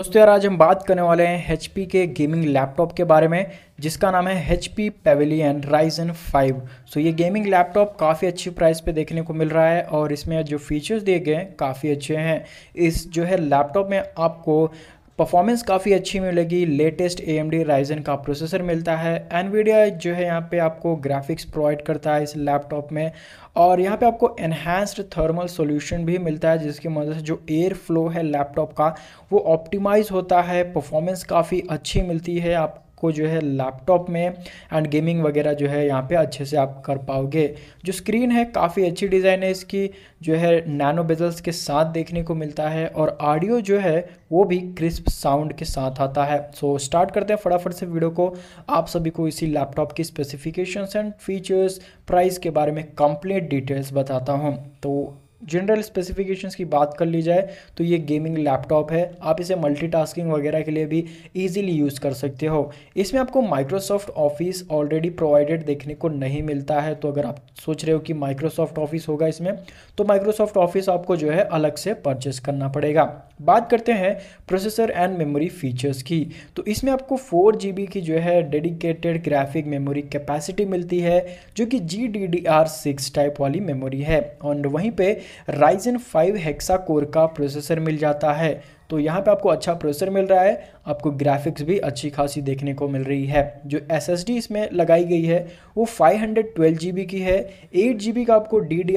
दोस्तों यार आज हम बात करने वाले हैं एच के गेमिंग लैपटॉप के बारे में जिसका नाम है H P Pavilion Ryzen five so ये गेमिंग लैपटॉप काफ़ी अच्छी प्राइस पे देखने को मिल रहा है और इसमें जो फीचर्स दिए गए हैं काफ़ी अच्छे हैं इस जो है लैपटॉप में आपको परफॉर्मेंस काफ़ी अच्छी मिलेगी latest A M D Ryzen का प्रोसेसर मिलता है एनवीडिया जो है यहाँ पे आपको ग्राफिक्स प्रोवाइड करता है इस लैपटॉप में और यहाँ पे आपको एनहेंस्ड थर्मल सॉल्यूशन भी मिलता है जिसकी मदद से जो एयर फ्लो है लैपटॉप का वो ऑप्टिमाइज़ होता है परफॉर्मेंस काफ़ी अच्छी मिलती है आप आपको जो है लैपटॉप में एंड गेमिंग वगैरह जो है यहाँ पे अच्छे से आप कर पाओगे जो स्क्रीन है काफ़ी अच्छी डिज़ाइन है इसकी जो है नैनो बेजल्स के साथ देखने को मिलता है और ऑडियो जो है वो भी क्रिस्प साउंड के साथ आता है सो so, स्टार्ट करते हैं फटाफट से वीडियो को आप सभी को इसी लैपटॉप की स्पेसिफिकेशंस एंड फीचर्स प्राइस के बारे में कंप्लीट डिटेल्स बताता हूँ तो जनरल स्पेसिफिकेशंस की बात कर ली जाए तो ये गेमिंग लैपटॉप है आप इसे मल्टीटास्किंग वगैरह के लिए भी इजीली यूज़ कर सकते हो इसमें आपको माइक्रोसॉफ्ट ऑफिस ऑलरेडी प्रोवाइडेड देखने को नहीं मिलता है तो अगर आप सोच रहे हो कि माइक्रोसॉफ्ट ऑफिस होगा इसमें तो माइक्रोसॉफ्ट ऑफिस आपको जो है अलग से परचेस करना पड़ेगा बात करते हैं प्रोसेसर एंड मेमोरी फीचर्स की तो इसमें आपको फोर जी की जो है डेडिकेटेड ग्राफिक मेमोरी कैपेसिटी मिलती है जो कि G D D R six type वाली मेमोरी है और वहीं पर राइजन फाइव हेक्सा कोर का प्रोसेसर मिल जाता है तो यहाँ पे आपको अच्छा प्रोसेसर मिल रहा है आपको ग्राफिक्स भी अच्छी खासी देखने को मिल रही है जो एस इसमें लगाई गई है वो फाइव जीबी की है एट जीबी का आपको डी डी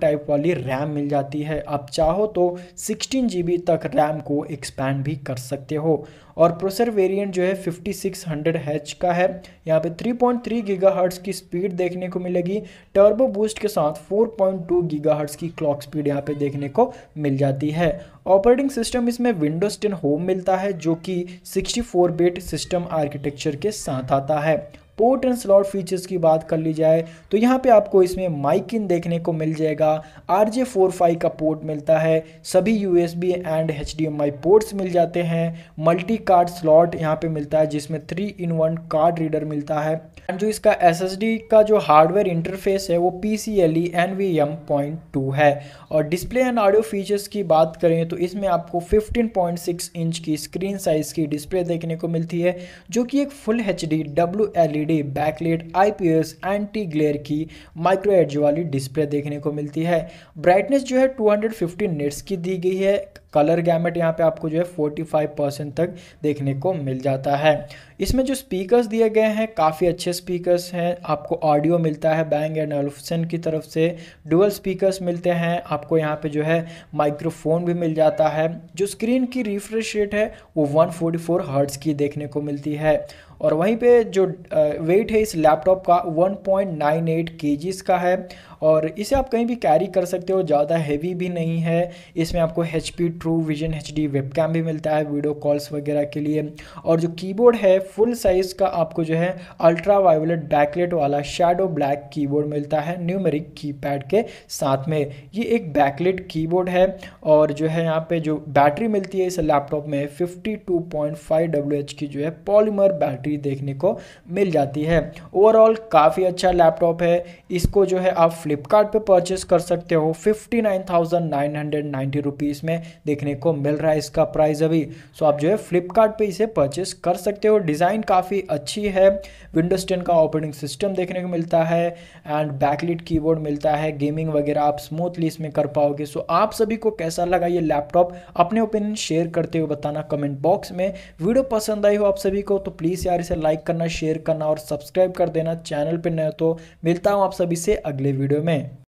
टाइप वाली रैम मिल जाती है आप चाहो तो सिक्सटीन जीबी तक रैम को एक्सपैंड भी कर सकते हो और प्रोसर वेरिएंट जो है 5600 एच का है यहाँ पे 3.3 गीगाहर्ट्ज़ की स्पीड देखने को मिलेगी टर्बो बूस्ट के साथ 4.2 गीगाहर्ट्ज़ की क्लॉक स्पीड यहाँ पे देखने को मिल जाती है ऑपरेटिंग सिस्टम इसमें विंडोज 10 होम मिलता है जो कि 64 बिट सिस्टम आर्किटेक्चर के साथ आता है पोर्ट एंड स्लॉट फीचर्स की बात कर ली जाए तो यहाँ पे आपको इसमें माइक इन देखने को मिल जाएगा आर जे फोर फाइव का पोर्ट मिलता है सभी U S B and H D M I ports मिल जाते हैं मल्टी कार्ड स्लॉट यहाँ पे मिलता है जिसमें three in one card reader मिलता है एंड जो इसका एस एस डी का जो हार्डवेयर इंटरफेस है वो P C L E N V M point two है और डिस्प्ले एंड ऑडियो फीचर्स की बात करें तो इसमें आपको फिफ्टीन पॉइंट सिक्स इंच की स्क्रीन साइज़ की डिस्प्ले देखने को मिलती है जो कि एक full H D W L E D LED backlit IPS anti glare की माइक्रो एडज वाली डिस्प्ले देखने को मिलती है ब्राइटनेस जो है 250 निट्स की दी गई है कलर गैमेट यहाँ पे आपको जो है 45 परसेंट तक देखने को मिल जाता है इसमें जो स्पीकर्स दिए गए हैं काफ़ी अच्छे स्पीकर्स हैं आपको ऑडियो मिलता है बैंग एंड एल्फसन की तरफ से डुअल स्पीकर्स मिलते हैं आपको यहाँ पे जो है माइक्रोफोन भी मिल जाता है जो स्क्रीन की रिफ्रेश रेट है वो 144 फोर्टी की देखने को मिलती है और वहीं पे जो वेट है इस लैपटॉप का 1.98 पॉइंट का है और इसे आप कहीं भी कैरी कर सकते हो ज़्यादा हैवी भी नहीं है इसमें आपको H P true vision H D webcam भी मिलता है वीडियो कॉल्स वगैरह के लिए और जो कीबोर्ड है फुल साइज़ का आपको जो है अल्ट्रा वायोलेट बैकलेट वाला शेडो ब्लैक कीबोर्ड मिलता है न्यूमेरिक कीपैड के साथ में ये एक बैकलेट कीबोर्ड है और जो है यहाँ पे जो बैटरी मिलती है इस लैपटॉप में 52.5 डब्ल्यूएच की जो है पॉलीमर बैटरी देखने को मिल जाती है ओवरऑल काफ़ी अच्छा लैपटॉप है इसको जो है आप फ्लिपकार्ट परचेस कर सकते हो fifty nine thousand nine hundred ninety rupees में देखने को मिल रहा है इसका प्राइस अभी सो आप जो है फ्लिपकार्ट पे इसे परचेस कर सकते हो डिज़ाइन काफ़ी अच्छी है विंडोज टेन का ऑपरेटिंग सिस्टम देखने को मिलता है एंड बैकलिट कीबोर्ड मिलता है गेमिंग वगैरह आप स्मूथली इसमें कर पाओगे सो आप सभी को कैसा लगा ये लैपटॉप अपने ओपिनियन शेयर करते हुए बताना कमेंट बॉक्स में वीडियो पसंद आई हो आप सभी को तो प्लीज़ यार इसे लाइक करना शेयर करना और सब्सक्राइब कर देना चैनल पर नए तो मिलता हूँ आप सभी से अगले वीडियो में